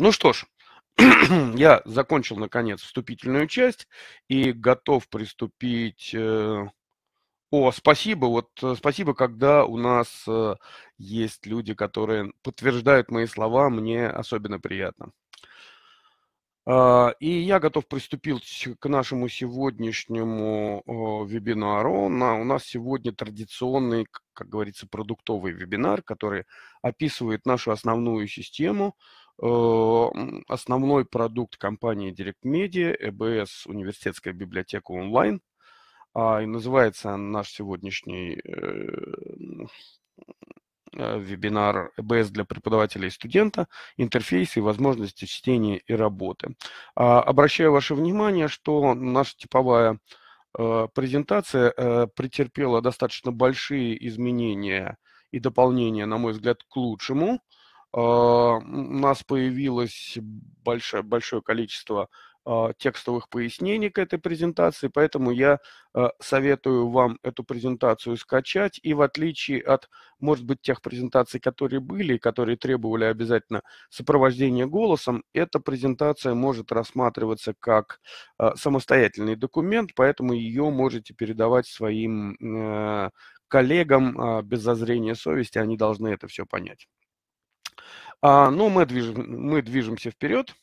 Ну что ж, я закончил, наконец, вступительную часть и готов приступить... Э, о, спасибо. Вот э, спасибо, когда у нас э, есть люди, которые подтверждают мои слова, мне особенно приятно. А, и я готов приступить к нашему сегодняшнему вебинару. У нас сегодня традиционный, как говорится, продуктовый вебинар, который описывает нашу основную систему – Э, основной продукт компании Direct Media э – ЭБС «Университетская библиотека онлайн». А, и называется наш сегодняшний эм, э, вебинар ЭБС для преподавателя и студента, интерфейсы и возможности чтения и работы. А, обращаю ваше внимание, что наша типовая презентация претерпела достаточно большие изменения и дополнения, на мой взгляд, к лучшему – а, у нас появилось большое, большое количество а, текстовых пояснений к этой презентации, поэтому я э, советую вам эту презентацию скачать. И в отличие от, может быть, тех презентаций, которые были, которые требовали обязательно сопровождения голосом, эта презентация может рассматриваться как э, самостоятельный документ, поэтому ее можете передавать своим э, коллегам а, без зазрения совести, они должны это все понять. А, ну, мы, движем, мы движемся вперед.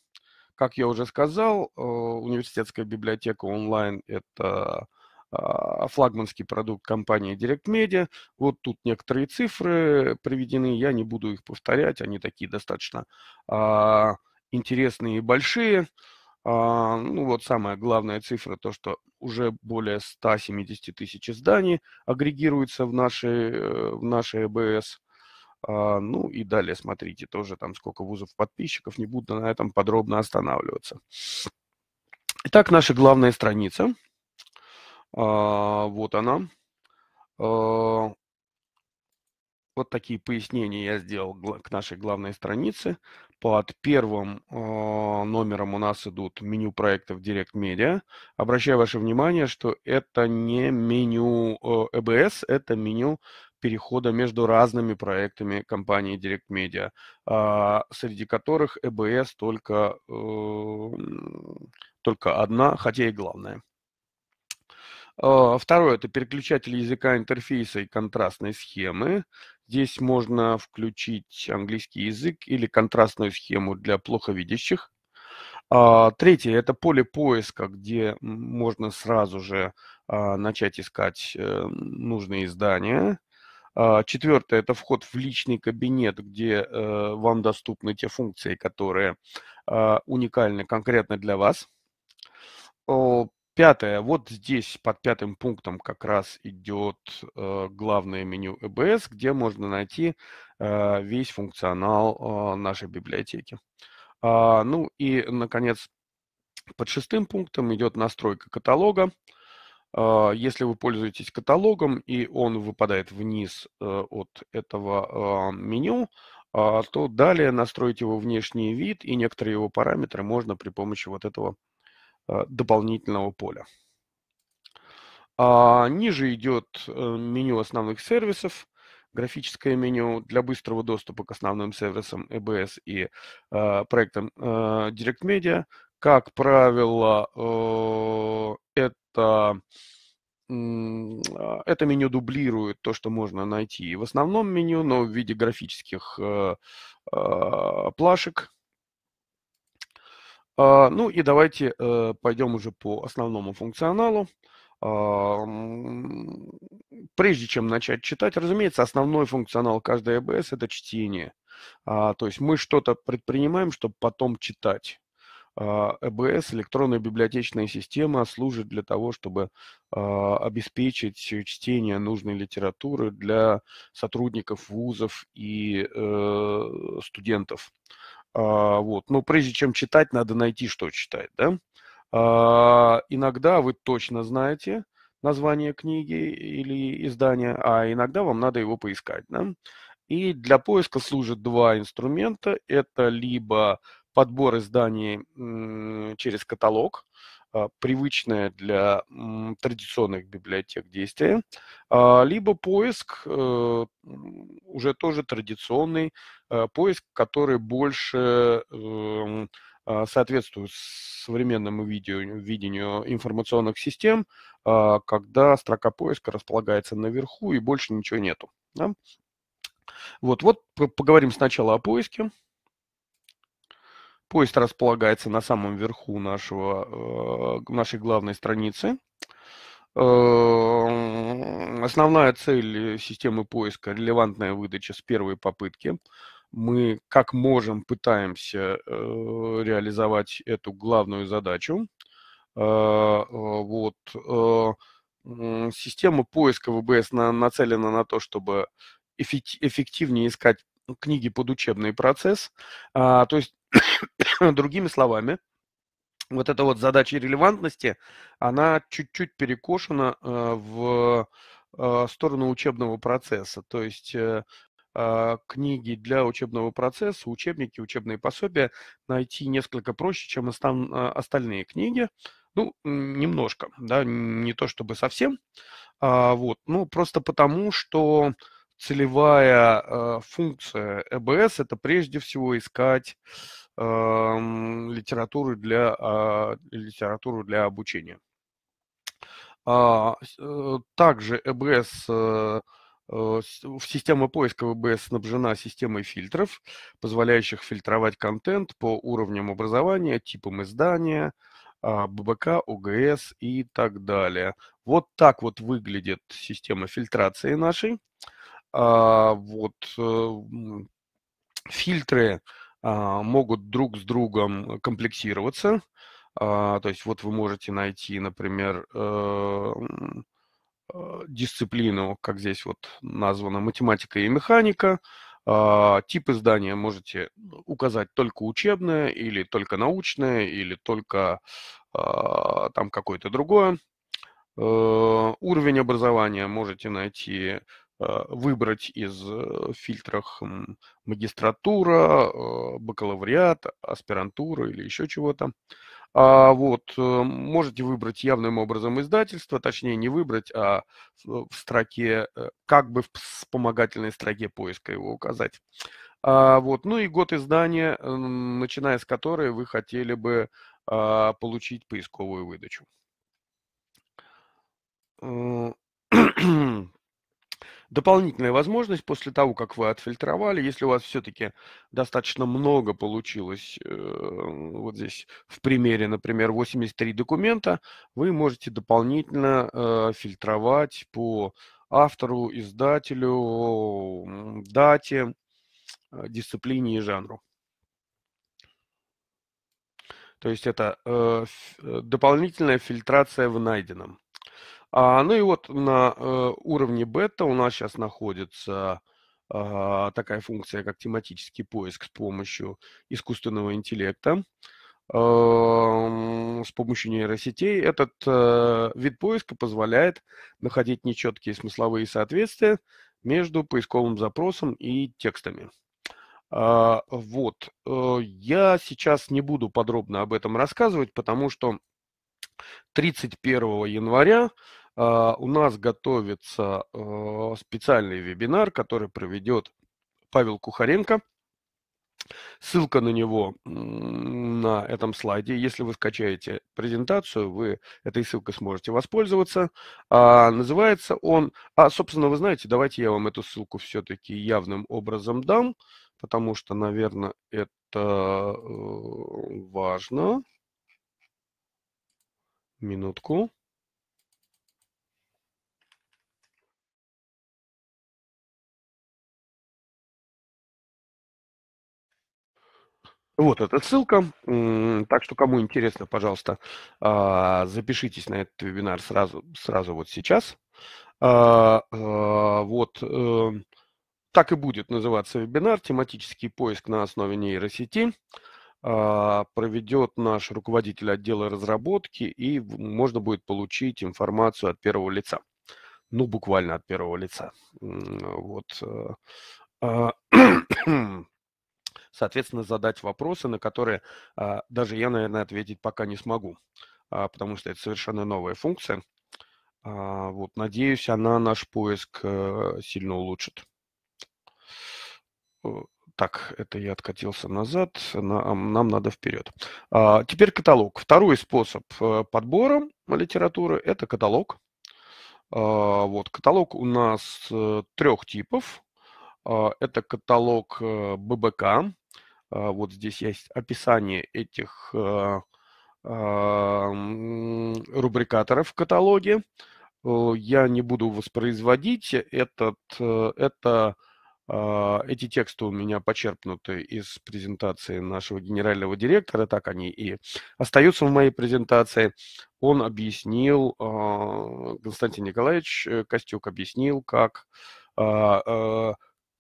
Как я уже сказал, э, университетская библиотека онлайн – это а, флагманский продукт компании Direct Media. Вот тут некоторые цифры приведены, я не буду их повторять, они такие достаточно а, интересные и большие. А, ну вот самая главная цифра, то что уже более 170 тысяч изданий агрегируется в нашей, э, в нашей ЭБС. А, ну и далее смотрите тоже там сколько вузов подписчиков, не буду на этом подробно останавливаться. Итак, наша главная страница. А, вот она. А, вот такие пояснения я сделал к нашей главной странице. Под первым номером у нас идут меню проектов Direct Media. Обращаю ваше внимание, что это не меню ЭБС, «Э это меню перехода между разными проектами компании Direct Media, а, среди которых EBS только, э, только одна, хотя и главная. А, второе – это переключатель языка интерфейса и контрастной схемы. Здесь можно включить английский язык или контрастную схему для плохо видящих. А, третье – это поле поиска, где можно сразу же начать искать э, нужные издания. А, Четвертое – это вход в личный кабинет, где э, вам доступны те функции, которые а, уникальны конкретно для вас. Пятое. Вот здесь под пятым пунктом как раз идет э, главное меню EBS, э где можно найти э, весь функционал э, нашей библиотеки. А, ну и, наконец, под шестым пунктом идет настройка каталога. А, если вы пользуетесь каталогом и он выпадает вниз э, от этого а, меню, а, то далее настроить его внешний вид и некоторые его параметры можно при помощи вот этого дополнительного поля. Ниже идет э, меню основных сервисов, графическое меню для быстрого доступа к основным сервисам EBS и проектам Direct Media. Как правило, э, это что а, это меню дублирует то, что можно найти в основном меню, но в виде графических э, а, плашек. А, ну и давайте э, пойдем уже по основному функционалу. Прежде чем начать читать, разумеется, основной функционал каждой ABS – это чтение. То есть мы что-то предпринимаем, чтобы потом читать. А, ЭБС, электронная библиотечная система, служит для того, чтобы а, обеспечить э, чтение нужной литературы для сотрудников вузов и э, студентов. А, вот. Но прежде чем читать, надо найти, что читать. Да? Иногда вы точно знаете название книги или издания, а иногда вам надо его поискать. Да? И для поиска служат два инструмента. Это либо подбор изданий через каталог, э, привычное для традиционных библиотек действие, а, либо поиск, э, уже тоже традиционный, э, поиск, который больше эм, а, соответствует современному видению, видению информационных систем, а, когда строка поиска располагается наверху и больше ничего нету. Да? Вот, вот поговорим сначала о поиске. Поезд располагается на самом верху нашего, э, нашей главной страницы. Эм, основная цель системы поиска – релевантная выдача с первой попытки. Мы как можем пытаемся э, реализовать эту главную задачу. Э, вот. Система поиска ВБС нацелена на то, чтобы эффективнее искать книги под учебный процесс. А, то есть Другими словами, вот эта вот задача релевантности, она чуть-чуть перекошена э, в э, сторону учебного процесса. То есть э, книги для учебного процесса, учебники, учебные пособия найти несколько проще, чем остальные книги. Ну, немножко, да, не то чтобы совсем. А, вот, ну, просто потому, что целевая э, функция ЭБС – это прежде всего искать э, литературу, для, э, литературу для обучения. А, э, также ЭБС э, э, э Система поиска ВБС э снабжена системой фильтров, позволяющих фильтровать контент по уровням образования, типам издания, а, ББК, ОГС и так далее. Вот так вот выглядит система фильтрации нашей. А, вот, э, фильтры а, могут друг с другом комплексироваться. А, то есть вот вы можете найти, например, э, э, дисциплину, как здесь вот названа математика и механика. Тип издания можете указать только учебное или только научное или только там какое-то другое. Уровень образования можете найти Э, выбрать из э, фильтрах магистратура, э, бакалавриат, аспирантура или еще чего-то. А вот можете выбрать явным образом издательство, точнее не выбрать, а в строке, как бы в вспомогательной строке поиска его указать. А вот, ну и год издания, начиная с которой вы хотели бы а, получить поисковую выдачу. дополнительная возможность после того, как вы отфильтровали, если у вас все-таки достаточно много получилось, э, вот здесь в примере, например, 83 документа, вы можете дополнительно э, фильтровать по автору, издателю, дате, э, дисциплине и жанру. То есть это дополнительная фильтрация в найденном. А, ну и вот на э, уровне бета у нас сейчас находится э, такая функция, как тематический поиск с помощью искусственного интеллекта, с помощью нейросетей. Этот э, вид поиска позволяет находить нечеткие смысловые соответствия между поисковым запросом и текстами. А, э, вот, я сейчас не буду подробно об этом рассказывать, потому что 31 января а, у нас готовится а, специальный вебинар, который проведет Павел Кухаренко. Ссылка на него на этом слайде. Если вы скачаете презентацию, вы этой ссылкой сможете воспользоваться. А, называется он... А, собственно, вы знаете, давайте я вам эту ссылку все-таки явным образом дам, потому что, наверное, это э, важно. Минутку Вот эта ссылка. Так что, кому интересно, пожалуйста, а, запишитесь на этот вебинар сразу, сразу вот сейчас. А, а, вот эм, так и будет называться вебинар «Тематический поиск на основе нейросети». А, проведет наш руководитель отдела разработки, и можно будет получить информацию от первого лица. Ну, буквально от первого лица. Вот. Э, а, соответственно, задать вопросы, на которые а, даже я, наверное, ответить пока не смогу, потому что это совершенно новая функция. Вот, надеюсь, она наш поиск э, сильно улучшит. Э, так, это я откатился назад, нам, нам надо вперед. А, теперь каталог. Второй способ э, подбора литературы – это каталог. А, вот, каталог у нас э, трех типов. А, это каталог э, ББК. А, вот здесь есть описание этих а, а, рубрикаторов в каталоге. Я не буду воспроизводить. Этот, это а, эти тексты у меня почерпнуты из презентации нашего генерального директора, так они и остаются в моей презентации. Он объяснил, а, Константин Николаевич э, Костюк объяснил, как а,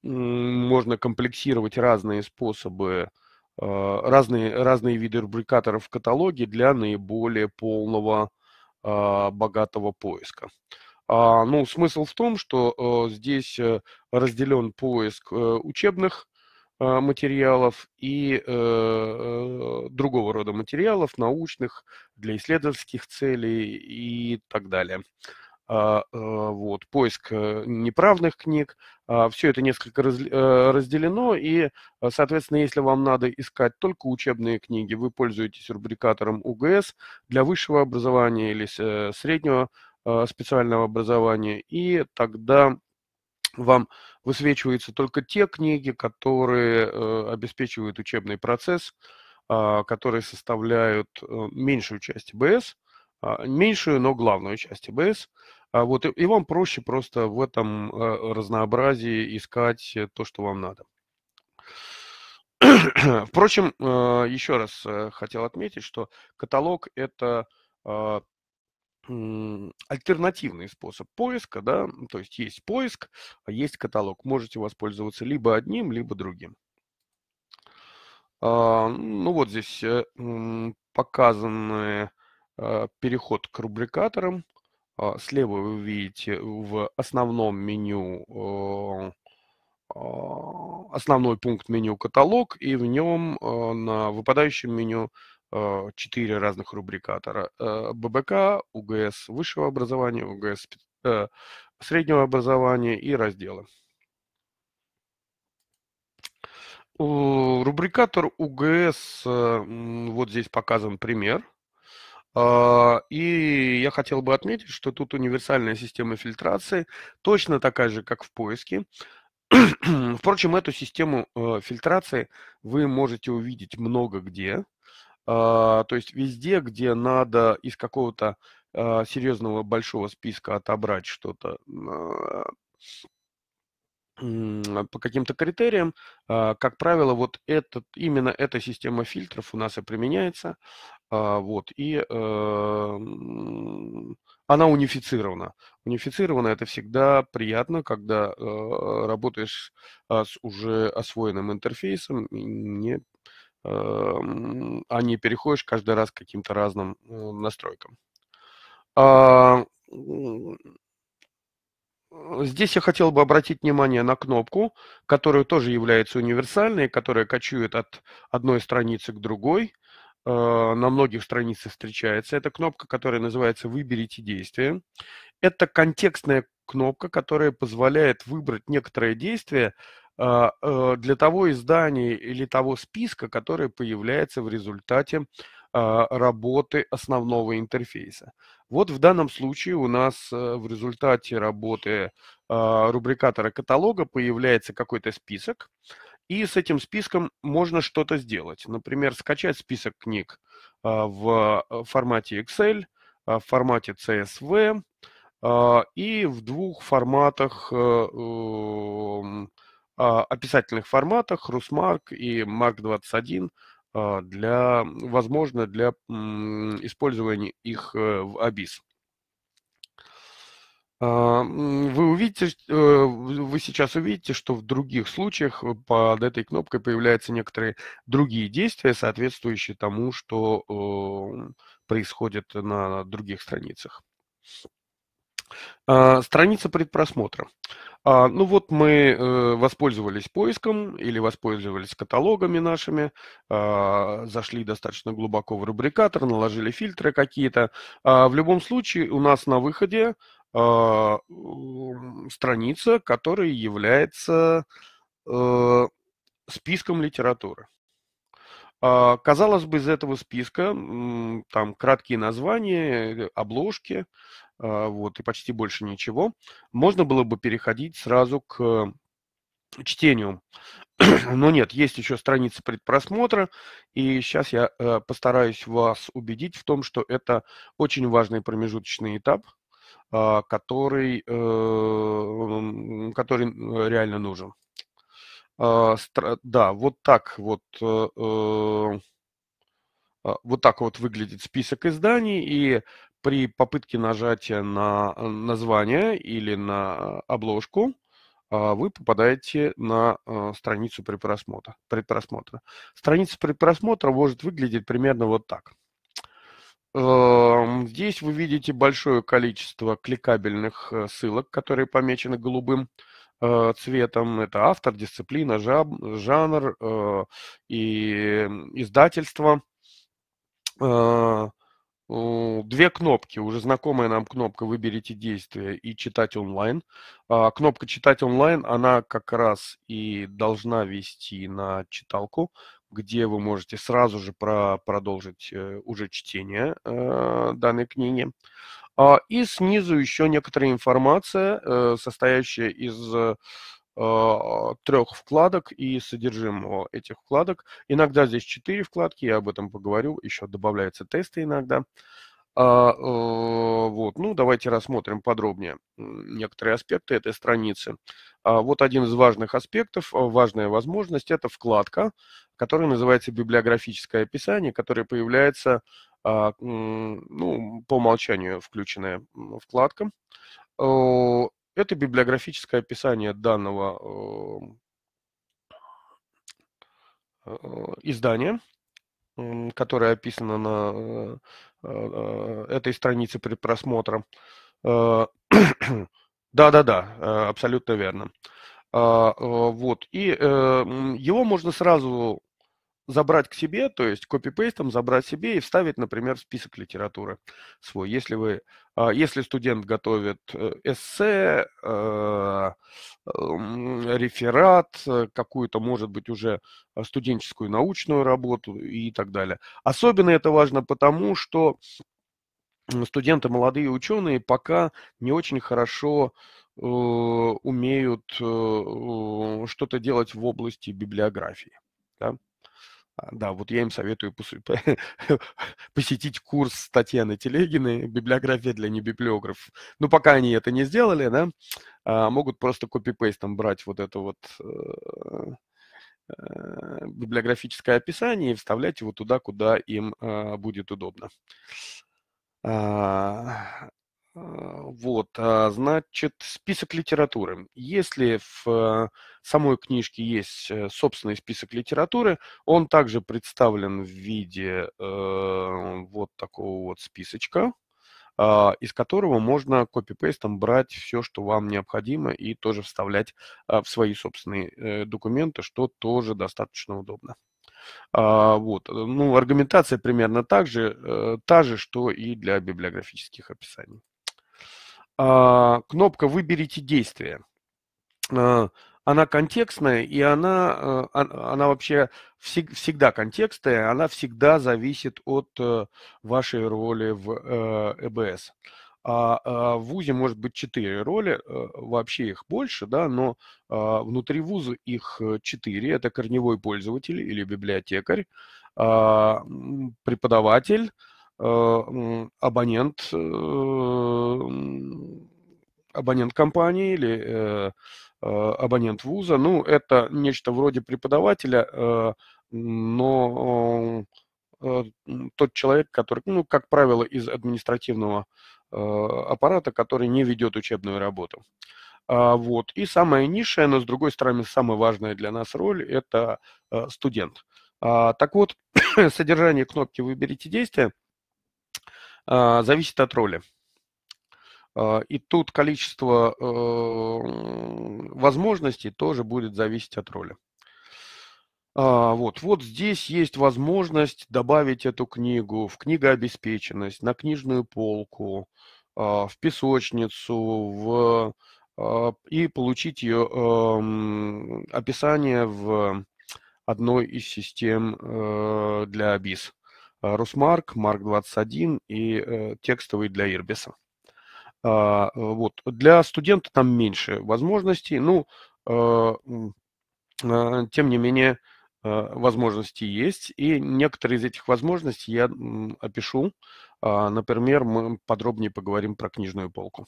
можно комплексировать разные способы, разные, разные виды рубрикаторов в каталоге для наиболее полного богатого поиска. А, ну, смысл в том, что э, здесь э, разделен поиск э, учебных э, материалов и э, э, другого рода материалов, научных, для исследовательских целей и так далее. А, а, вот, поиск неправных книг, а, все это несколько раз, разделено, и, соответственно, если вам надо искать только учебные книги, вы пользуетесь рубрикатором УГС для высшего образования или среднего Э, специального образования, и тогда вам высвечиваются только те книги, которые э, обеспечивают учебный процесс, а, которые составляют э, меньшую часть БС, а, меньшую, но главную часть БС. А вот, и вам проще просто в этом разнообразии искать то, что вам надо. Впрочем, еще раз хотел отметить, что каталог – это альтернативный способ поиска, да, то есть есть поиск, а есть каталог. Можете воспользоваться либо одним, либо другим. А, ну вот здесь э, показан э, переход к рубрикаторам. А, слева вы видите в основном меню основной пункт меню каталог и в нем на выпадающем меню Э, четыре разных рубрикатора. Э, ББК, УГС высшего образования, УГС э, среднего образования и разделы. Рубрикатор УГС, вот здесь показан пример. А, и я хотел бы отметить, что тут универсальная система фильтрации точно такая же, как в поиске. Впрочем, эту систему фильтрации вы можете увидеть много где. А, то есть везде, где надо из какого-то а, серьезного большого списка отобрать что-то а, по каким-то критериям, как правило, вот этот, именно эта система фильтров у нас и применяется, вот, и она унифицирована. Унифицирована это всегда приятно, когда работаешь с уже освоенным интерфейсом, не Эм, а не переходишь каждый раз к каким-то разным э, настройкам. А, э, здесь я хотел бы обратить внимание на кнопку, которая тоже является универсальной, которая кочует от одной страницы к другой. Э, на многих страницах встречается. Это кнопка, которая называется «Выберите действие». Это контекстная кнопка, которая позволяет выбрать некоторое действие а, э, для того издания или того списка, который появляется в результате а, работы основного интерфейса. Вот в данном случае у нас э, в результате работы а, рубрикатора каталога появляется какой-то список, и с этим списком можно что-то сделать. Например, скачать список книг э, в формате Excel, в формате CSV и в двух форматах эм, а, описательных форматах Русмарк и Марк-21 а, для, возможно, для использования их э, в АБИС. Вы увидите, э, вы сейчас увидите, что в других случаях э, под этой кнопкой появляются некоторые другие действия, соответствующие тому, что происходит на других страницах. А, страница предпросмотра. А, ну вот мы э, воспользовались поиском или воспользовались каталогами нашими, а, зашли достаточно глубоко в рубрикатор, наложили фильтры какие-то. В любом случае у нас на выходе страница, которая является э, списком литературы. Казалось бы, из этого списка там краткие названия, э, обложки, а, вот, и почти больше ничего, можно было бы переходить сразу к чтению. Но нет, есть еще страница предпросмотра, и сейчас я э, постараюсь вас убедить в том, что это очень важный промежуточный этап, а, который, э, который реально нужен. А, да, вот так вот э, вот так вот выглядит список изданий, и при попытке нажатия на э, название или на э, обложку а, вы попадаете на э, страницу предпросмотра. предпросмотра. Страница предпросмотра может выглядеть примерно вот так. Эм, здесь вы видите большое количество кликабельных ссылок, которые помечены голубым цветом. Это автор, дисциплина, жанр и издательство две кнопки, уже знакомая нам кнопка «Выберите действие» и «Читать онлайн». А, кнопка «Читать онлайн», она как раз и должна вести на читалку, где вы можете сразу же про продолжить э, уже чтение э, данной книги. А, и снизу еще некоторая информация, э, состоящая из а, трех вкладок и содержимого этих вкладок. Иногда здесь четыре вкладки, я об этом поговорю, еще добавляются тесты иногда. А, э, вот, ну, давайте рассмотрим подробнее некоторые аспекты этой страницы. А, вот один из важных аспектов, важная возможность, это вкладка, которая называется «Библиографическое описание», которая появляется, ну, по умолчанию включенная вкладка. Это библиографическое описание данного эм, э, издания, которое описано на э, э, этой странице при просмотре. Да-да-да, абсолютно верно. А, вот. И его можно сразу забрать к себе, то есть копипейстом забрать себе и вставить, например, в список литературы свой. Если вы, а, если студент готовит э, эссе, э, реферат, э, какую-то, может быть, уже студенческую научную работу и так далее. Особенно это важно потому, что студенты, молодые ученые пока не очень хорошо умеют что-то делать в области библиографии. Да? А, да, вот я им советую посетить курс Татьяны Телегиной «Библиография для небиблиографов». Ну, пока они это не сделали, да, а, могут просто копипейстом брать вот это вот э, э, библиографическое описание и вставлять его туда, куда им а, будет удобно. А, вот, а, значит, список литературы. Если в а, самой книжке есть э, собственный список литературы, он также представлен в виде э, вот такого вот списочка, из которого можно копипейстом брать все, что вам необходимо, и тоже вставлять в свои собственные э, документы, что тоже достаточно удобно. Вот. Ну, аргументация примерно так же, та же, что и для библиографических описаний. А, кнопка «Выберите действие». А, она контекстная, и она, э, а, она вообще всегда контекстная, она всегда зависит от э, вашей роли в ЭБС. Э а в ВУЗе может быть четыре роли, вообще их больше, да, но внутри ВУЗа их четыре. Это корневой пользователь или библиотекарь, преподаватель, Э, абонент, э, абонент компании или э, абонент вуза. Ну, это нечто вроде преподавателя, но тот человек, который, ну, как правило, из административного аппарата, который не ведет учебную работу. А, вот. И самая низшая, но, с другой стороны, самая важная для нас роль – это студент. А, так вот, содержание кнопки «Выберите действие» – а, зависит от роли. А, и тут количество э, возможностей тоже будет зависеть от роли. А, вот. вот здесь есть возможность добавить эту книгу в книгообеспеченность, на книжную полку, в песочницу, в... и получить ее эм, описание в одной из систем э, для BIS. Э, Русмарк, Марк 21 и э, текстовый для Ирбиса. А, э, вот. Для студента там меньше возможностей, ну, тем не менее, возможности есть, и некоторые из этих возможностей я опишу. А, например, мы подробнее поговорим про книжную полку.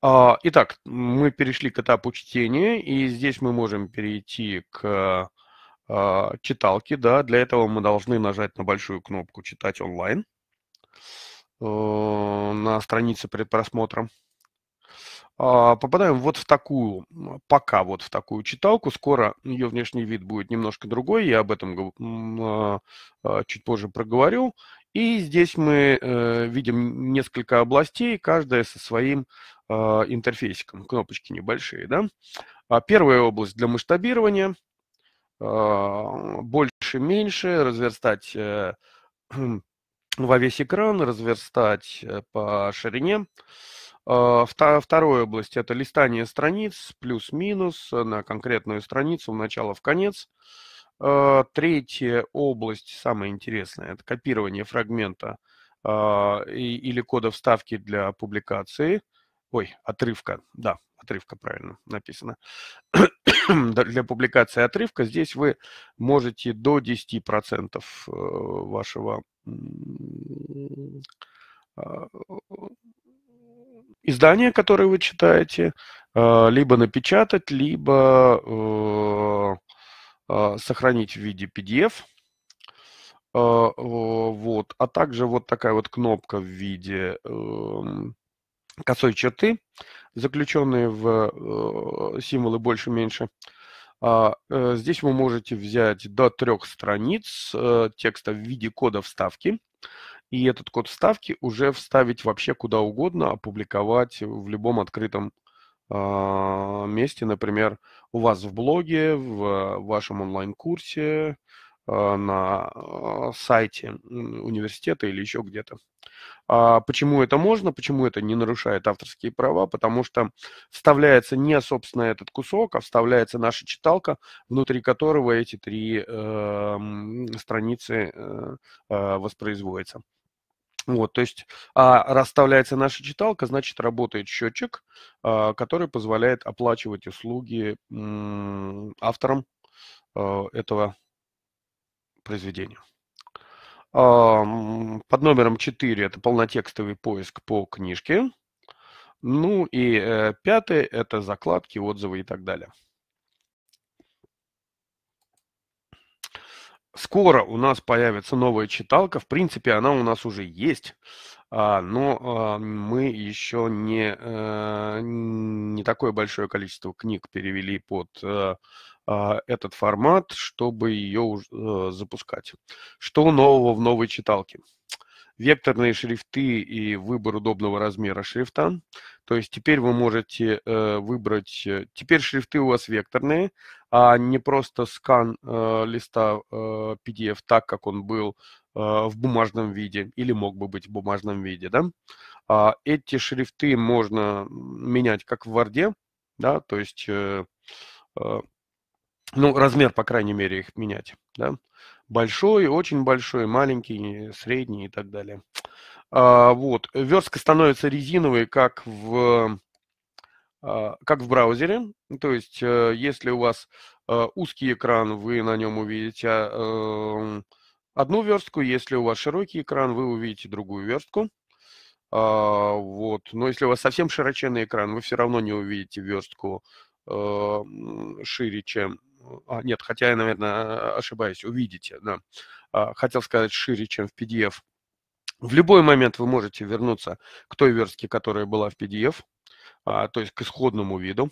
А, итак, мы перешли к этапу чтения, и здесь мы можем перейти к а, читалки, да, для этого мы должны нажать на большую кнопку «Читать онлайн» э, на странице перед просмотром. А, попадаем вот в такую, пока вот в такую читалку. Скоро ее внешний вид будет немножко другой, я об этом а, чуть позже проговорю. И здесь мы э, видим несколько областей, каждая со своим интерфейсиком, кнопочки небольшие. Да? первая область для масштабирования – а, больше-меньше, разверстать э, во весь экран, разверстать э, по ширине. А, вторая область – это листание страниц, плюс-минус, э, на конкретную страницу, в начало, в конец. А, третья область, самая интересная, это копирование фрагмента или кода вставки для публикации. Ой, отрывка, да, отрывка правильно написана для публикации отрывка, здесь вы можете до 10% э, вашего а, издания, которое вы читаете, а, либо напечатать, либо э, а, сохранить в виде PDF. Вот. А также вот такая вот кнопка в виде эм, косой черты, заключенные в э, символы больше-меньше. А, э, здесь вы можете взять до трех страниц э, текста в виде кода вставки. И этот код вставки уже вставить вообще куда угодно, опубликовать в любом открытом а, месте, например, у вас в блоге, в вашем онлайн-курсе, на сайте университета или еще где-то. А почему это можно, почему это не нарушает авторские права? Потому что вставляется не, собственно, этот кусок, а вставляется наша читалка, внутри которого эти три эм, э, страницы э, воспроизводятся. Вот, то есть, а расставляется наша читалка, значит, работает счетчик, а, который позволяет оплачивать услуги м, авторам а, этого произведения. А, под номером 4 это полнотекстовый поиск по книжке. Ну и э, пятый – это закладки, отзывы и так далее. Скоро у нас появится новая читалка. В принципе, она у нас уже есть, а, но а, мы еще не, э, не такое большое количество книг перевели под э, а, этот формат, чтобы ее э, запускать. Что нового в новой читалке? векторные шрифты и выбор удобного размера шрифта. То есть теперь вы можете э, выбрать... Э, теперь шрифты у вас векторные, а не просто скан э, листа э, PDF так, как он был э, в бумажном виде или мог бы быть в бумажном виде. Да? А эти шрифты можно менять как в Word, да? то есть... э, э ну, размер, по крайней мере, их менять, да. Большой, очень большой, маленький, средний и так далее. А, вот, верстка становится резиновой, как в, а, как в браузере, то есть, э, если у вас а, узкий экран, вы на нем увидите а, эм, одну верстку, если у вас широкий экран, вы увидите другую верстку. А, вот. Но если у вас совсем широченный экран, вы все равно не увидите верстку э, шире, чем а, нет, хотя я, наверное, ошибаюсь, увидите, да. А, хотел сказать шире, чем в PDF. В любой момент вы можете вернуться к той верстке, которая была в PDF, а, то есть к исходному виду.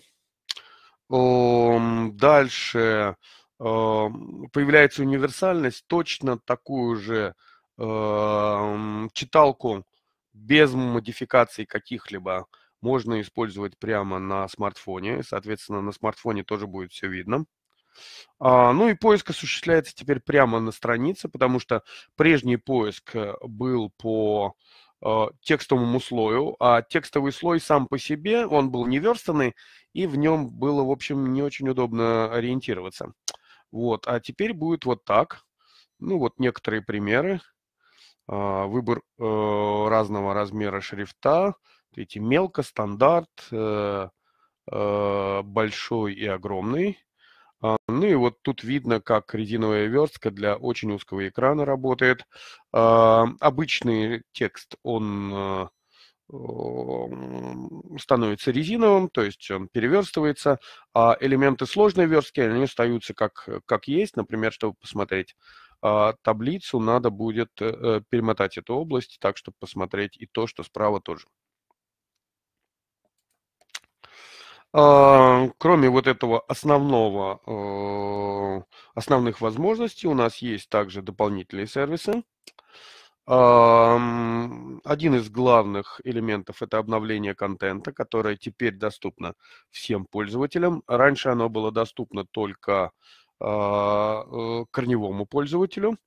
О, дальше о, появляется универсальность, точно такую же о, читалку без модификаций каких-либо можно использовать прямо на смартфоне. Соответственно, на смартфоне тоже будет все видно. А, ну и поиск осуществляется теперь прямо на странице, потому что прежний поиск э, был по э, текстовому слою, а текстовый слой сам по себе, он был неверстанный, и в нем было, в общем, не очень удобно ориентироваться. Вот, а теперь будет вот так. Ну вот некоторые примеры. А, выбор э, разного размера шрифта. Эти мелко, стандарт, большой и огромный. А, ну и вот тут видно, как резиновая верстка для очень узкого экрана работает. А, обычный текст, он а, становится резиновым, то есть он переверстывается, а элементы сложной верстки, они остаются как, как есть. Например, чтобы посмотреть таблицу, надо будет э, перемотать эту область так, чтобы посмотреть и то, что справа тоже. А, кроме вот этого основного, э, основных возможностей, у нас есть также дополнительные сервисы. А, один из главных элементов – это обновление контента, которое теперь доступно всем пользователям. Раньше оно было доступно только а, э, корневому пользователю.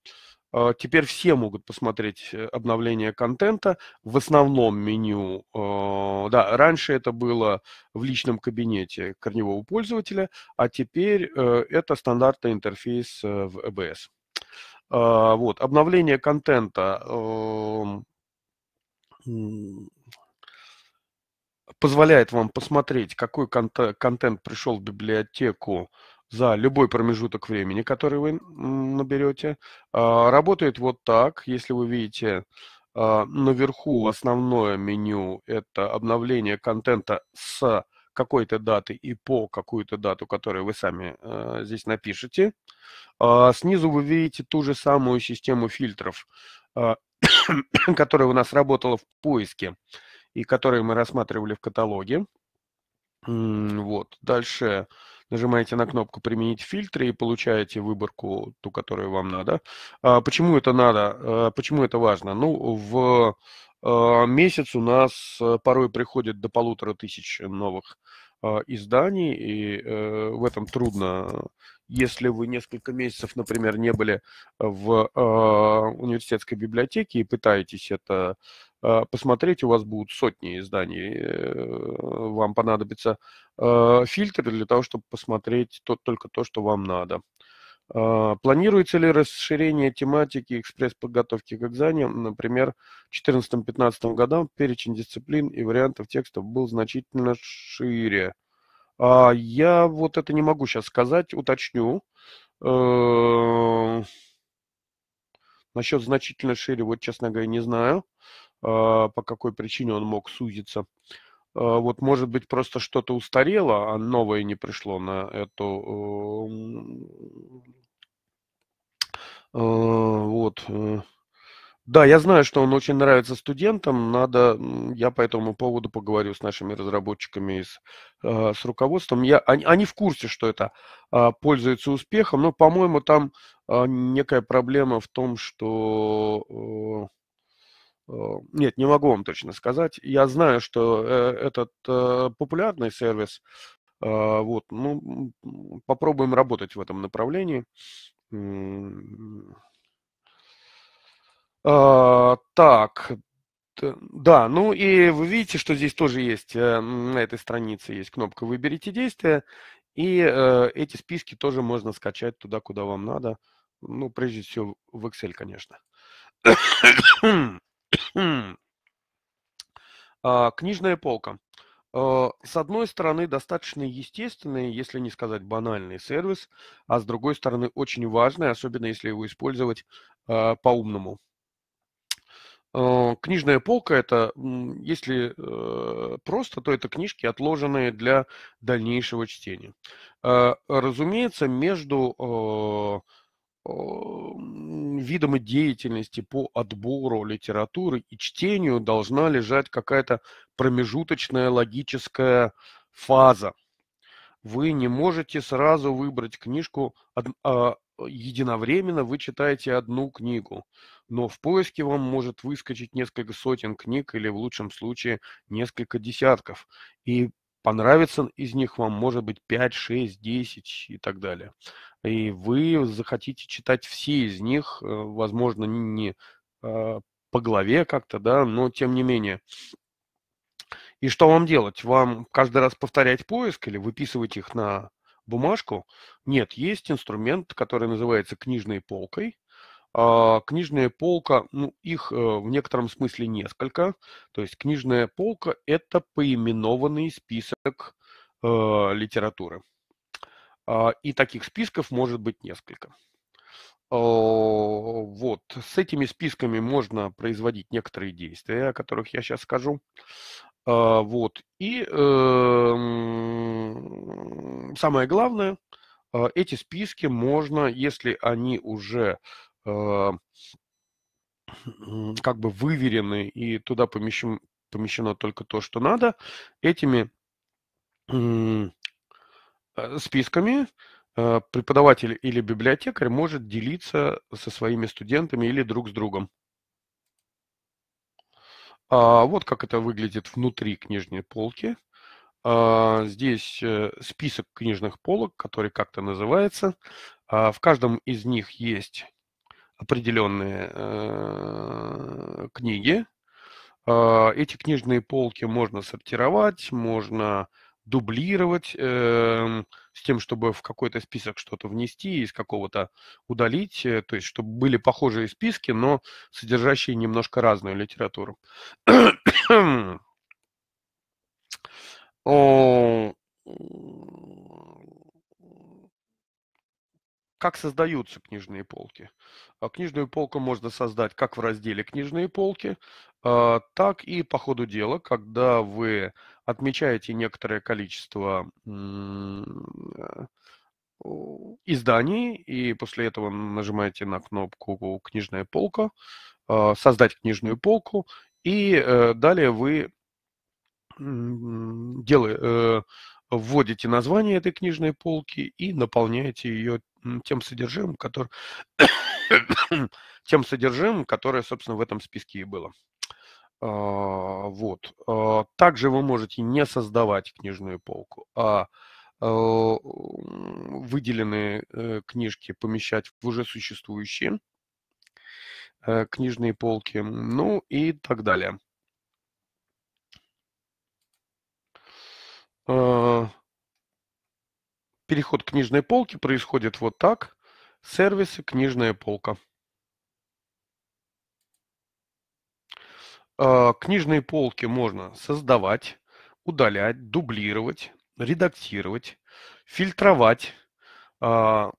А, теперь все могут посмотреть э, обновление контента в основном меню. А, да, раньше это было в личном кабинете корневого пользователя, а теперь э, это стандартный интерфейс э, в EBS. А, вот, обновление контента позволяет вам посмотреть, какой контент пришел в библиотеку за любой промежуток времени, который вы наберете. А, работает вот так. Если вы видите а, наверху основное меню – это обновление контента с какой-то даты и по какую-то дату, которую вы сами э, здесь напишете. А, снизу вы видите ту же самую систему фильтров, которая у нас работала в поиске и которые мы рассматривали в каталоге. Вот. Дальше нажимаете на кнопку «Применить фильтры» и получаете выборку, ту, которую вам надо. А, почему это надо? А, почему это важно? Ну, в а, месяц у нас э, порой приходит до полутора тысяч новых изданий, и э, в этом трудно если вы несколько месяцев, например, не были э, в э, университетской библиотеке и пытаетесь это э, посмотреть, у вас будут сотни изданий, э, вам понадобится э, а, фильтр для того, чтобы посмотреть то, только то, что вам надо. планируется ли расширение тематики экспресс-подготовки к экзаменам? Например, в 2014-2015 годам перечень дисциплин и вариантов текстов был значительно шире а, я вот это не могу сейчас сказать, уточню. Эм. Насчет значительно шире, вот, честно говоря, не знаю, а, по какой причине он мог сузиться. А, вот, может быть, просто что-то устарело, а новое не пришло на эту... Эм, э, вот, э. Да, я знаю, что он очень нравится студентам. Надо, я по этому поводу поговорю с нашими разработчиками и с, э, с руководством. Я, они, они в курсе, что это а, пользуется успехом, но, по-моему, там а, некая проблема в том, что... Э, э, нет, не могу вам точно сказать. Я знаю, что этот популярный сервис, а, вот, ну, попробуем работать в этом направлении. А, так, да, ну и вы видите, что здесь тоже есть, э, на этой странице есть кнопка «Выберите действие», и э, эти списки тоже можно скачать туда, куда вам надо. Ну, прежде всего, в Excel, конечно. а, книжная полка. Э, с одной стороны, достаточно естественный, если не сказать банальный сервис, а с другой стороны, очень важный, особенно если его использовать э, по-умному. Э, книжная полка это, если э, просто, то это книжки, отложенные для дальнейшего чтения. Э, разумеется, между видом деятельности по отбору литературы и чтению должна лежать какая-то промежуточная логическая фаза. Вы не можете сразу выбрать книжку а, единовременно вы читаете одну книгу, но в поиске вам может выскочить несколько сотен книг или в лучшем случае несколько десятков. И понравится из них вам может быть 5, 6, 10 и так далее. И вы захотите читать все из них, э, возможно, не а, по главе как-то, да, но тем не менее. И что вам делать? Вам каждый раз повторять поиск или выписывать их на бумажку. Нет, есть инструмент, который называется книжной полкой. А, книжная полка, ну, их э, в некотором смысле несколько. То есть книжная полка – это поименованный список э, литературы. А, и таких списков может быть несколько. А, вот, с этими списками можно производить некоторые действия, о которых я сейчас скажу. А, вот. И эм, самое главное, а, эти списки можно, если они уже а, как бы выверены и туда помещен, помещено только то, что надо, этими э, списками э, преподаватель или библиотекарь может делиться со своими студентами или друг с другом. А, вот как это выглядит внутри книжной полки. А, здесь э, список книжных полок, который как-то называется. А, в каждом из них есть определенные э, книги. Эти книжные полки можно сортировать, можно дублировать э, с тем, чтобы в какой-то список что-то внести, из какого-то удалить, э, то есть чтобы были похожие списки, но содержащие немножко разную литературу. Как создаются книжные полки? А, книжную полку можно создать как в разделе «Книжные полки», а, так и по ходу дела, когда вы отмечаете некоторое количество э, изданий, и после этого нажимаете на кнопку «Книжная полка», э, «Создать книжную полку», и э, далее вы делаете, вводите название этой книжной полки и наполняете ее тем содержимым, который, тем содержимым, которое, собственно, в этом списке и было. А, вот. А, также вы можете не создавать книжную полку, а э, выделенные э, книжки помещать в уже существующие э, книжные полки, ну и так далее. А, переход книжной полки происходит вот так. Сервисы, книжная полка. Э, книжные полки можно создавать, удалять, дублировать, редактировать, фильтровать. А,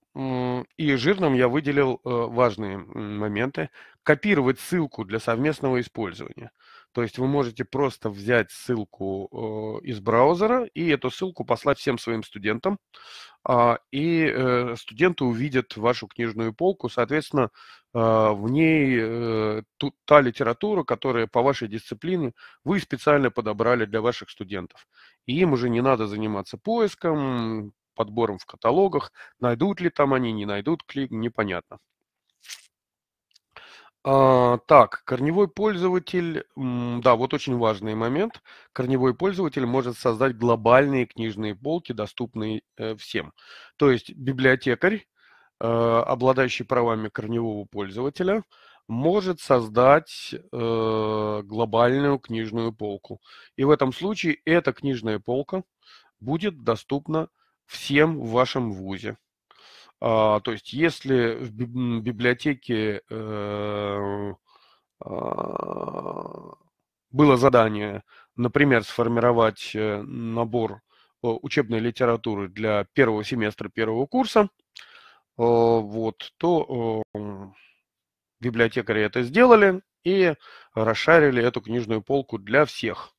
и жирным я выделил э, важные моменты. Копировать ссылку для совместного использования – то есть вы можете просто взять ссылку э, из браузера и эту ссылку послать всем своим студентам, а, и э, студенты увидят вашу книжную полку, соответственно, э, в ней та литература, которая по вашей дисциплине вы специально подобрали для ваших студентов. И им уже не надо заниматься поиском, подбором в каталогах, найдут ли там они, не найдут книг, непонятно. А, так, корневой пользователь, да, вот очень важный момент. Корневой пользователь может создать глобальные книжные полки, доступные э, всем. То есть библиотекарь, э, обладающий правами корневого пользователя, может создать э, глобальную книжную полку. И в этом случае эта книжная полка будет доступна всем в вашем вузе. А, то есть если в библиотеке э, а, было задание, например, сформировать э, набор э, учебной литературы для первого семестра первого курса, а, вот, то библиотекари это сделали и расшарили эту книжную полку для всех.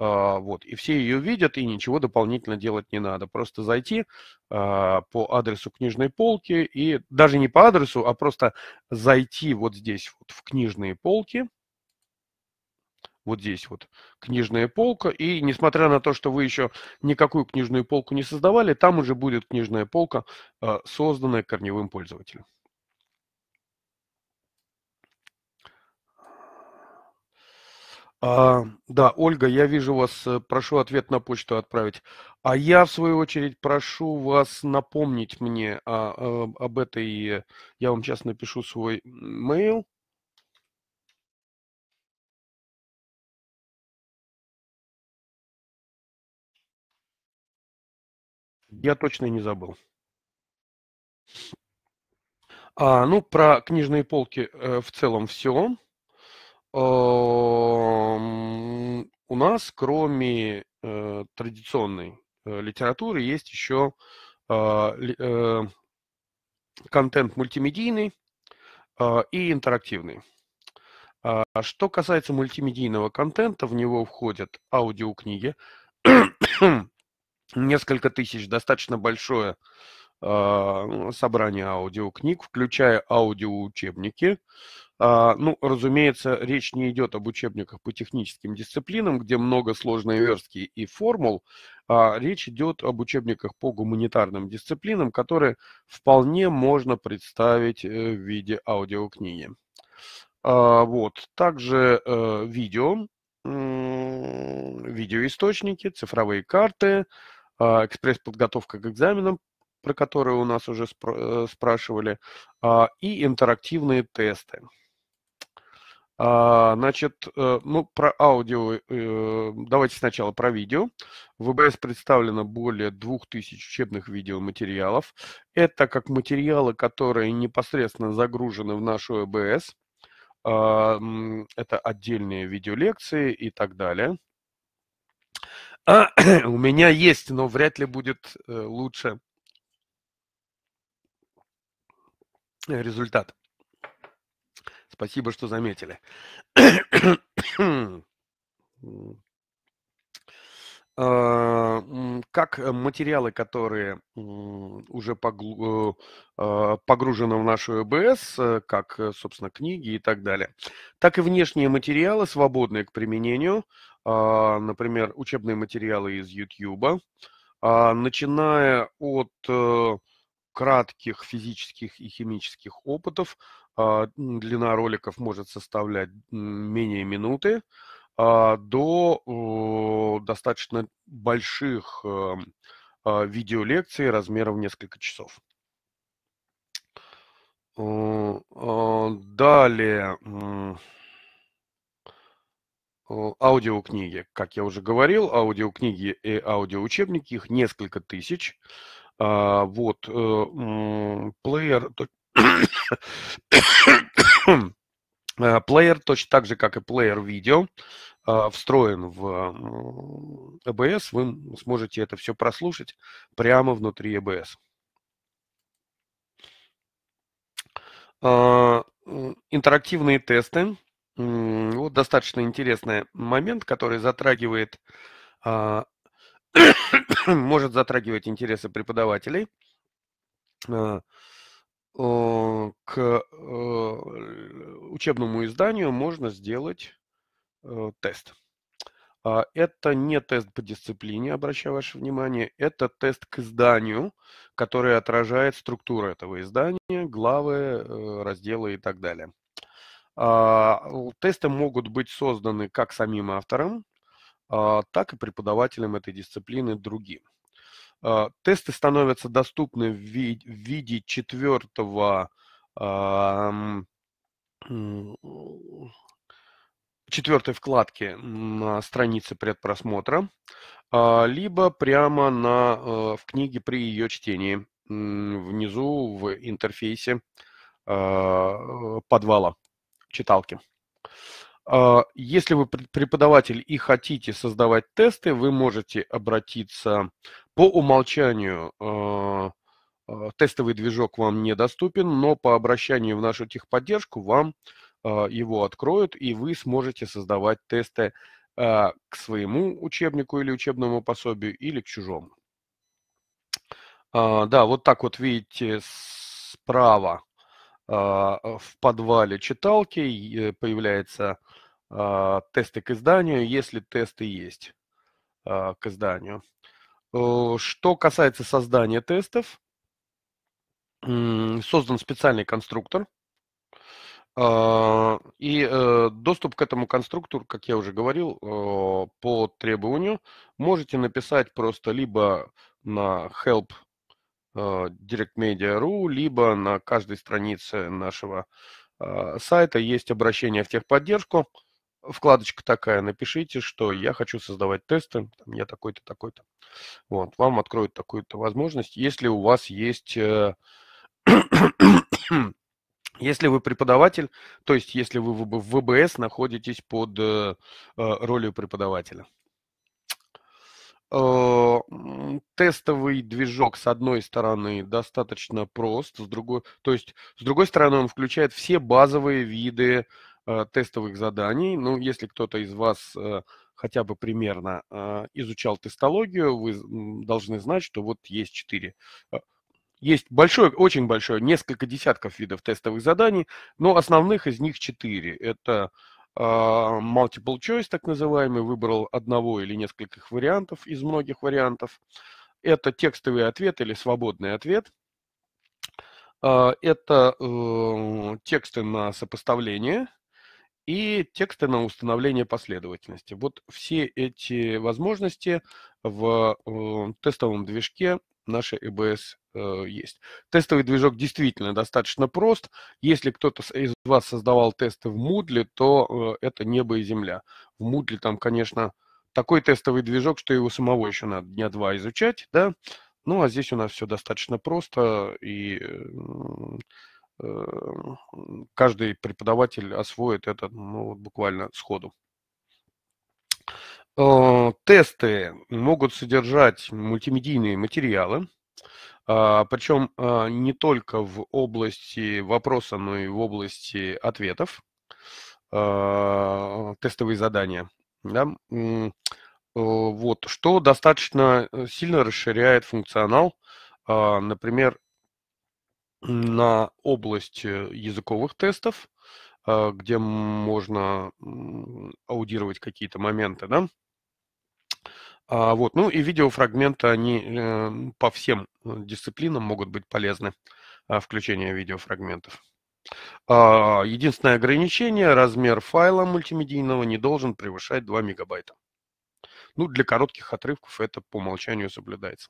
А, вот, и все ее видят, и ничего дополнительно делать не надо. Просто зайти а, по адресу книжной полки, и даже не по адресу, а просто зайти вот здесь вот в книжные полки, вот здесь вот книжная полка. И несмотря на то, что вы еще никакую книжную полку не создавали, там уже будет книжная полка, а, созданная корневым пользователем. А, да, Ольга, я вижу вас, э, прошу ответ на почту отправить. А я, в свою очередь, прошу вас напомнить мне о, а, о, об этой, я вам сейчас напишу свой mail. Я точно не забыл. А, ну, про книжные полки э, в целом все. У нас, кроме э, традиционной э, литературы, есть еще а, э, контент мультимедийный а, и интерактивный. А, что касается мультимедийного контента, в него входят аудиокниги, несколько тысяч, достаточно большое собрание аудиокниг, включая аудиоучебники, а, ну, разумеется, речь не идет об учебниках по техническим дисциплинам, где много сложной верстки и формул. А, речь идет об учебниках по гуманитарным дисциплинам, которые вполне можно представить э, в виде аудиокниги. А, вот. Также э, видео, видеоисточники, цифровые карты, экспресс-подготовка к экзаменам, про которые у нас уже э, спрашивали, и интерактивные тесты. А, значит, э, ну, про аудио, э, э, давайте сначала про видео. В ВБС представлено более 2000 учебных видеоматериалов. Это как материалы, которые непосредственно загружены в нашу ЭБС. А, это отдельные видеолекции и так далее. А, у меня есть, но вряд ли будет лучше результат. Спасибо, что заметили. А, как материалы, которые уже а, погружены в нашу ЭБС, э, как, э, собственно, книги и так далее, так и внешние материалы, свободные к применению, а, например, учебные материалы из YouTube, начиная от э, кратких физических и химических опытов а, длина роликов может составлять менее минуты, а, до достаточно больших эм, а, видеолекций размером в несколько часов. Далее аудиокниги. Как я уже говорил, аудиокниги и аудиоучебники, их несколько тысяч. Вот, э, плеер, Э, плеер, точно так же, как и плеер видео, э, встроен в EBS. Вы сможете это все прослушать прямо внутри EBS. Э, интерактивные тесты. Вот достаточно интересный момент, который затрагивает, может затрагивать интересы преподавателей. Э, к э, учебному изданию можно сделать э, тест. А, это не тест по дисциплине, обращаю ваше внимание, это тест к изданию, который отражает структуру этого издания, главы, разделы и так далее. А, тесты могут быть созданы как самим автором, а, так и преподавателем этой дисциплины другим. Э, тесты становятся доступны в виде четвертого четвертой вкладки на странице предпросмотра, а, либо прямо на, э, в книге при ее чтении внизу в интерфейсе э, подвала читалки. А, если вы преподаватель и хотите создавать тесты, вы можете обратиться по умолчанию а, а, тестовый движок вам недоступен, но по обращению в нашу техподдержку вам а, его откроют, и вы сможете создавать тесты к своему учебнику или учебному пособию, или к чужому. Да, вот так вот видите справа в подвале читалки появляются тесты к изданию, если тесты есть к изданию. Э, что касается создания тестов, создан специальный конструктор, а, и э, доступ к этому конструктору, как я уже говорил, э, по требованию можете написать просто либо на help directmedia.ru, либо на каждой странице нашего сайта есть обращение в техподдержку вкладочка такая, напишите, что я хочу создавать тесты, я такой-то, такой-то. Вот, вам откроют такую-то возможность, если у вас есть... Э, если вы преподаватель, то есть если вы в ВБС находитесь под э, э, ролью преподавателя. Тестовый движок, с одной стороны, достаточно прост, с другой, то есть, с другой стороны, он включает все базовые виды Э, тестовых заданий. Ну, если кто-то из вас э, хотя бы примерно э, изучал тестологию, вы должны знать, что вот есть четыре есть большое, очень большое, несколько десятков видов тестовых заданий, но основных из них четыре. Это э, multiple choice, так называемый, выбрал одного или нескольких вариантов из многих вариантов. Это текстовый ответ или свободный ответ. это э, тексты на сопоставление, и тексты на установление последовательности. Вот все эти возможности в э, тестовом движке нашей EBS э, есть. Тестовый движок действительно достаточно прост. Если кто-то из вас создавал тесты в Moodle, то э, это небо и земля. В Moodle там, конечно, такой тестовый движок, что его самого еще надо дня два изучать, да. Ну, а здесь у нас все достаточно просто и Эм, каждый преподаватель освоит это ну, буквально сходу. Э, тесты могут содержать мультимедийные материалы, а, причем а, не только в области вопроса, но и в области ответов, а, тестовые задания. Да? Э, вот, что достаточно э, сильно расширяет функционал. Например, на область э, языковых тестов, а, где можно аудировать какие-то моменты, да. А, вот, ну и видеофрагменты, они эм, по всем э, дисциплинам могут быть полезны, а, включение видеофрагментов. единственное ограничение, размер файла мультимедийного не должен превышать 2 мегабайта. Ну, для коротких отрывков это по умолчанию соблюдается.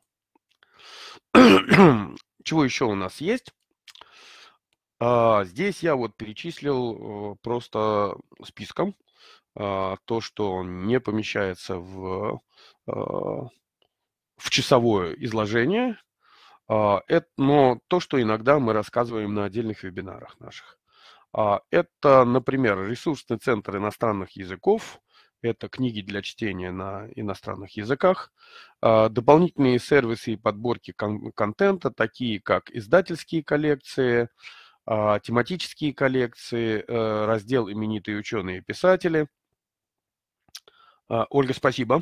Чего еще у нас есть? А, здесь я вот перечислил э, просто списком а, то, что не помещается в, а, в часовое изложение, но то, что иногда мы рассказываем на отдельных вебинарах наших. это, например, ресурсный центр иностранных языков, это книги для чтения на иностранных языках, дополнительные сервисы и подборки контента, такие как издательские коллекции, а, тематические коллекции, э, раздел «Именитые ученые и писатели». А, Ольга, спасибо.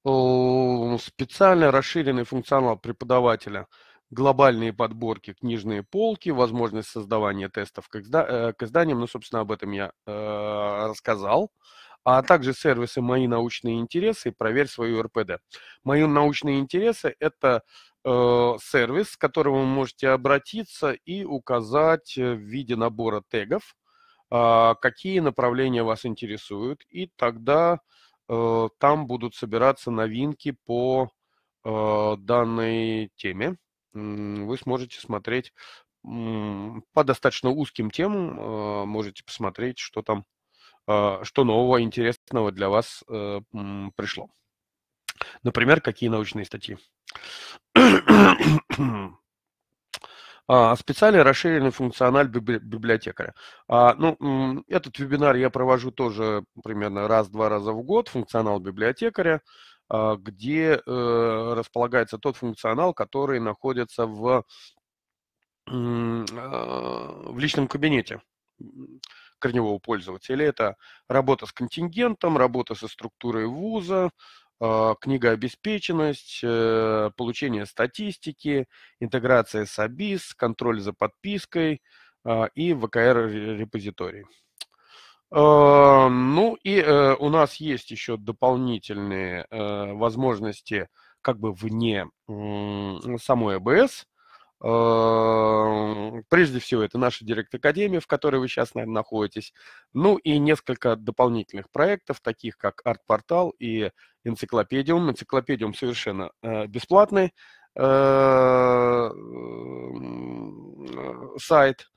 Специально расширенный функционал преподавателя глобальные подборки, книжные полки, возможность создавания тестов к, изда э, к изданиям, ну, собственно, об этом я э, рассказал, а также сервисы «Мои научные интересы» и «Проверь свою РПД». «Мои научные интересы» — это Э, сервис, к которому вы можете обратиться и указать э, в виде набора тегов, а, какие направления вас интересуют, и тогда э, там будут собираться новинки по данной теме. Вы сможете смотреть по достаточно узким темам, можете посмотреть, что там, что нового, интересного для вас пришло. Например, какие научные статьи? А, Специальный расширенный функциональ библиотекаря. А, ну, этот вебинар я провожу тоже примерно раз-два раза в год, функционал библиотекаря, а, где э, располагается тот функционал, который находится в, в личном кабинете корневого пользователя. Это работа с контингентом, работа со структурой вуза, а, книга «Обеспеченность», э, получение статистики, интеграция с абис контроль за подпиской а, и ВКР-репозиторий. А, ну и э, у нас есть еще дополнительные э, возможности как бы вне самой АБС. Прежде всего, это наша Директ-академия, в которой вы сейчас, наверное, находитесь. Ну и несколько дополнительных проектов, таких как арт-портал и энциклопедиум. Энциклопедиум совершенно э, бесплатный э, сайт.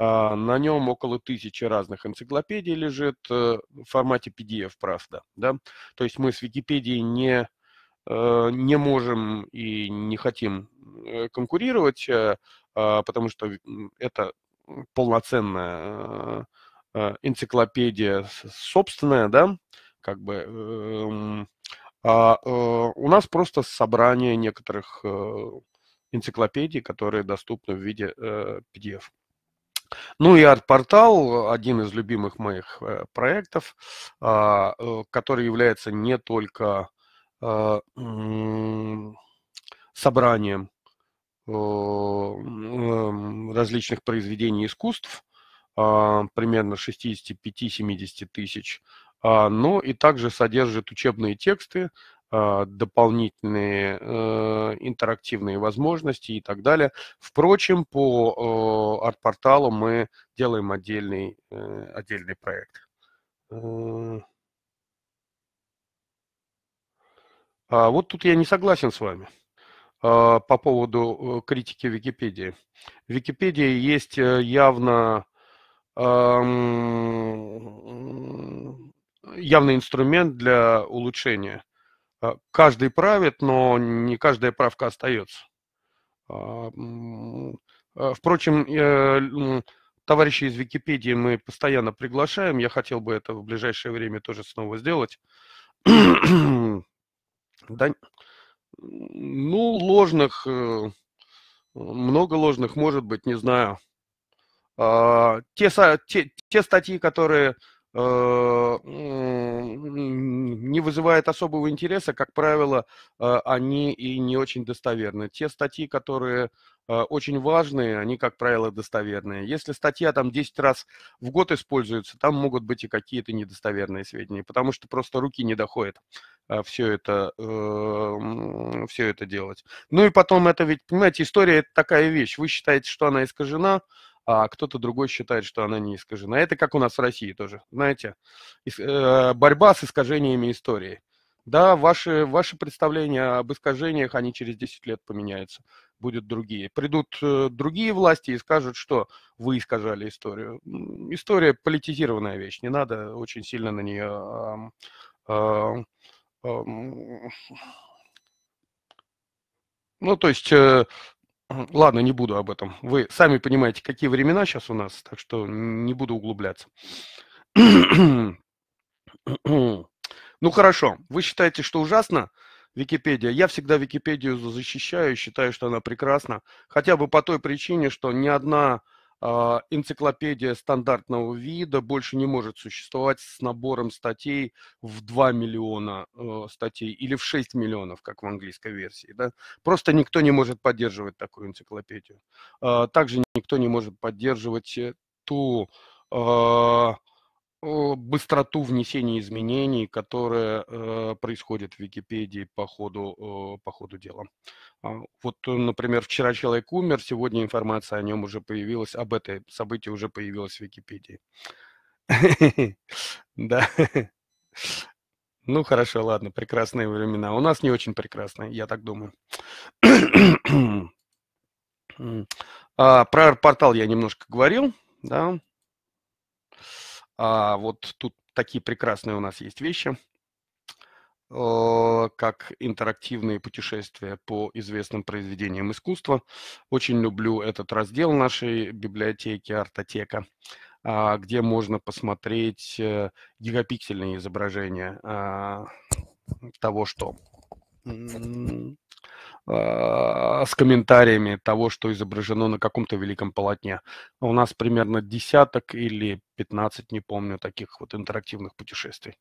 А, на нем около тысячи разных энциклопедий лежит э, в формате PDF, правда. Да? То есть мы с Википедией не, э, не можем и не хотим э, конкурировать, а, потому что это полноценная энциклопедия собственная, да, как бы а, э, у нас просто собрание некоторых э, энциклопедий, которые доступны в виде э, PDF. Ну и арт-портал, один из любимых моих э, проектов, а, э, который является не только э, собранием э, различных произведений искусств, а, примерно 65-70 тысяч а, но и также содержит учебные тексты, а, дополнительные э, интерактивные возможности и так далее. Впрочем, по э, арт-порталу мы делаем отдельный, э, отдельный проект. А, вот тут я не согласен с вами по поводу критики Википедии. В Википедии есть явно явный инструмент для улучшения. Э, каждый правит, но не каждая правка остается. А, э, впрочем, э, товарищи из Википедии мы постоянно приглашаем. Я хотел бы это в ближайшее время тоже снова сделать. да, ну, ложных, много ложных может быть, не знаю. А, те, те, те статьи, которые Э, не вызывает особого интереса, как правило, э, они и не очень достоверны. Те статьи, которые э, очень важные, они, как правило, достоверные. Если статья там 10 раз в год используется, там могут быть и какие-то недостоверные сведения, потому что просто руки не доходят все это, все это делать. Ну и потом это ведь, понимаете, история – это такая вещь. Вы считаете, что она искажена, а кто-то другой считает, что она не искажена. Это как у нас в России тоже, знаете, э, борьба с искажениями истории. Да, ваши, ваши представления об искажениях, они через 10 лет поменяются, будут другие. Придут э, другие власти и скажут, что вы искажали историю. История политизированная вещь, не надо очень сильно на нее... ну, то есть э, Ладно, не буду об этом. Вы сами понимаете, какие времена сейчас у нас, так что не буду углубляться. ну хорошо, вы считаете, что ужасно Википедия? Я всегда Википедию защищаю, считаю, что она прекрасна, хотя бы по той причине, что ни одна а, энциклопедия стандартного вида больше не может существовать с набором статей в 2 миллиона э, статей или в 6 миллионов, как в английской версии. Да? Просто никто не может поддерживать такую энциклопедию. А, также никто не может поддерживать э, ту а, быстроту внесения изменений, которые э, происходят в Википедии по ходу, э, по ходу дела. А, вот, э, например, вчера человек умер, сегодня информация о нем уже появилась, об этой событии уже появилась в Википедии. Да. Ну, хорошо, ладно, прекрасные времена. У нас не очень прекрасные, я так думаю. А, про портал я немножко говорил, да. А вот тут такие прекрасные у нас есть вещи, как интерактивные путешествия по известным произведениям искусства. Очень люблю этот раздел нашей библиотеки «Артотека» а, где можно посмотреть э, гигапиксельные изображения а, того, что а, с комментариями того, что изображено на каком-то великом полотне. У нас примерно десяток или 15, не помню, таких вот интерактивных путешествий.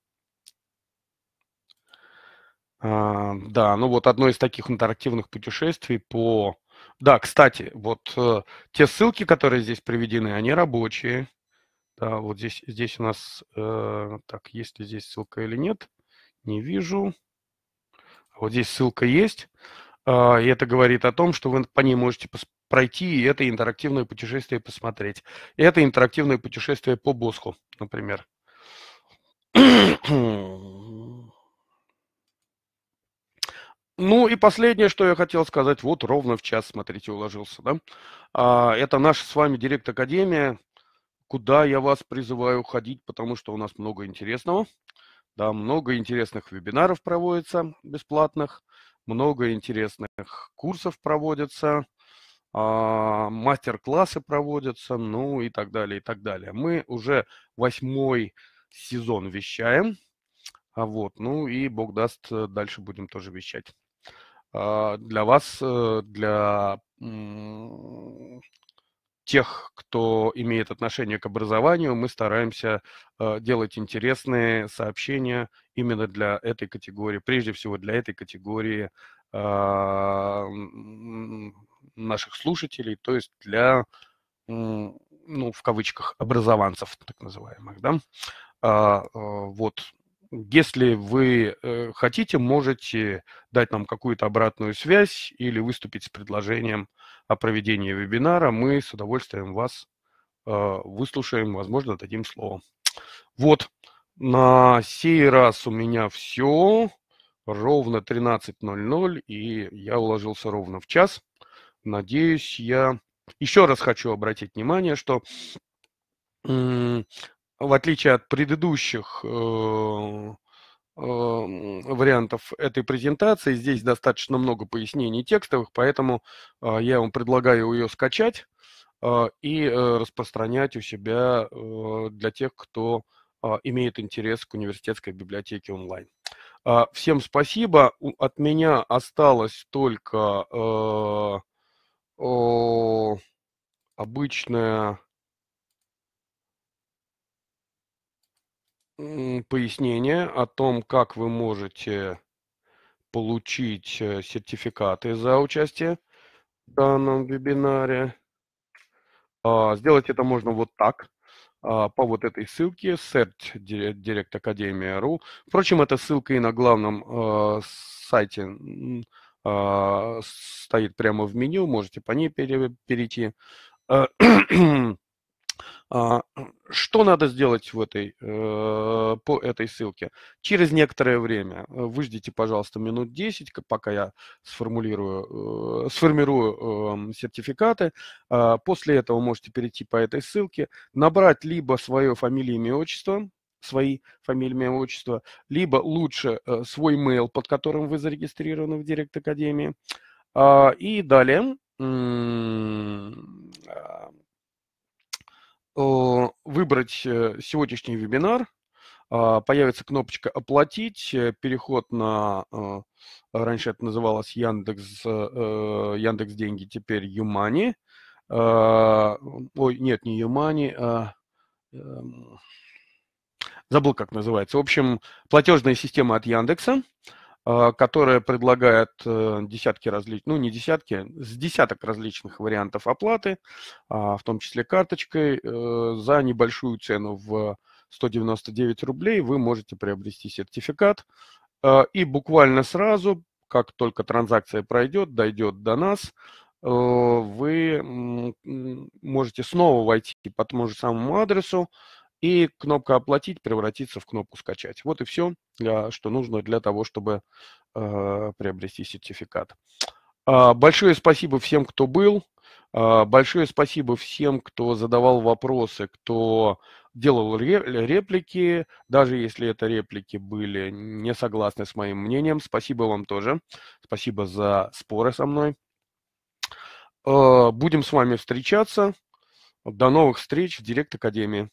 А, да, ну вот одно из таких интерактивных путешествий по... Да, кстати, вот э, те ссылки, которые здесь приведены, они рабочие. Да, вот здесь, здесь у нас... Э, так, есть ли здесь ссылка или нет? Не вижу. А вот здесь ссылка есть. А, и это говорит о том, что вы по ней можете пройти и это интерактивное путешествие посмотреть. И это интерактивное путешествие по Босху, например. Ну и последнее, что я хотел сказать, вот ровно в час, смотрите, уложился, да? А, это наша с вами Директ Академия, куда я вас призываю ходить, потому что у нас много интересного. Да, много интересных вебинаров проводится бесплатных много интересных курсов проводятся, а, мастер-классы проводятся, ну и так далее, и так далее. Мы уже восьмой сезон вещаем, а вот, ну и Бог даст, э, дальше будем тоже вещать. А, для вас, э, для тех, кто имеет отношение к образованию, мы стараемся э, делать интересные сообщения именно для этой категории, прежде всего для этой категории э, наших слушателей, то есть для, э, ну, в кавычках, образованцев, так называемых, да. А, э, вот, если вы э, хотите, можете дать нам какую-то обратную связь или выступить с предложением о проведении вебинара. Мы с удовольствием вас э, выслушаем, возможно, дадим слово. Вот, на сей раз у меня все. Ровно 13.00, и я уложился ровно в час. Надеюсь, я... Еще раз хочу обратить внимание, что в отличие от предыдущих э, Эм, вариантов этой презентации. Здесь достаточно много пояснений текстовых, поэтому а, я вам предлагаю ее скачать а, и э, распространять у себя э, для тех, кто а, имеет интерес к университетской библиотеке онлайн. Всем спасибо. От меня осталось только э, обычная пояснение о том, как вы можете получить э, сертификаты за участие в данном вебинаре. А, сделать это можно вот так, а, по вот этой ссылке cert-directacademy.ru. Впрочем, эта ссылка и на главном а, сайте стоит прямо в меню, можете по ней перейти. Э, А, что надо сделать в этой, э, по этой ссылке? Через некоторое время, э, выждите, пожалуйста, минут 10, пока я сформулирую, э, сформирую эм, сертификаты. А, после этого можете перейти по этой ссылке, набрать либо свое фамилию, имя, отчество, свои фамилии, имя, отчество, либо лучше свой mail, под которым вы зарегистрированы в Директ Академии. А, и далее Э, выбрать э, сегодняшний вебинар, а, появится кнопочка «Оплатить», э, переход на, раньше это называлось Яндекс, Яндекс Деньги, теперь Юмани. А, ой, нет, не Юмани, а эм, забыл, как называется. В общем, платежная система от Яндекса. А, которая предлагает э, десятки различных, ну не десятки, с десяток различных вариантов оплаты, а, в том числе карточкой, э, за небольшую цену в 199 рублей вы можете приобрести сертификат. А, и буквально сразу, как только транзакция пройдет, дойдет до нас, э, вы можете снова войти по тому же самому адресу, и кнопка «Оплатить» превратится в кнопку «Скачать». Вот и все, для, а, что нужно для того, чтобы э, приобрести сертификат. Э, большое спасибо всем, кто был. Э, большое спасибо всем, кто задавал вопросы, кто делал реплики, даже если это реплики были не согласны с моим мнением. Спасибо вам тоже. Спасибо за споры со мной. Будем с вами встречаться. До новых встреч в Директ Академии.